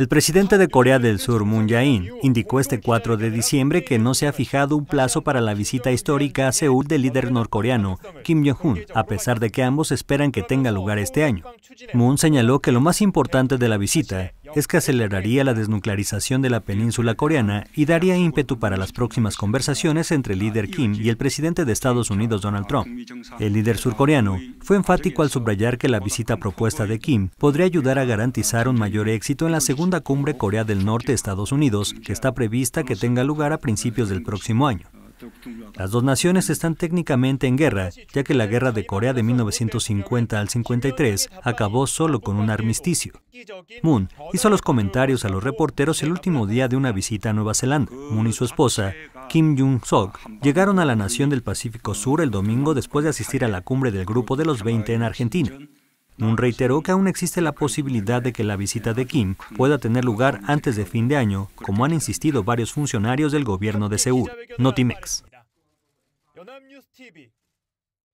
El presidente de Corea del Sur, Moon Jae-in, indicó este 4 de diciembre que no se ha fijado un plazo para la visita histórica a Seúl del líder norcoreano Kim Jong-un, a pesar de que ambos esperan que tenga lugar este año. Moon señaló que lo más importante de la visita es que aceleraría la desnuclearización de la península coreana y daría ímpetu para las próximas conversaciones entre el líder Kim y el presidente de Estados Unidos Donald Trump. El líder surcoreano fue enfático al subrayar que la visita propuesta de Kim podría ayudar a garantizar un mayor éxito en la segunda cumbre Corea del Norte-Estados Unidos, que está prevista que tenga lugar a principios del próximo año. Las dos naciones están técnicamente en guerra, ya que la guerra de Corea de 1950 al 53 acabó solo con un armisticio. Moon hizo los comentarios a los reporteros el último día de una visita a Nueva Zelanda. Moon y su esposa, Kim jung sook llegaron a la nación del Pacífico Sur el domingo después de asistir a la cumbre del Grupo de los 20 en Argentina. Moon reiteró que aún existe la posibilidad de que la visita de Kim pueda tener lugar antes de fin de año, como han insistido varios funcionarios del gobierno de Seúl. Notimex.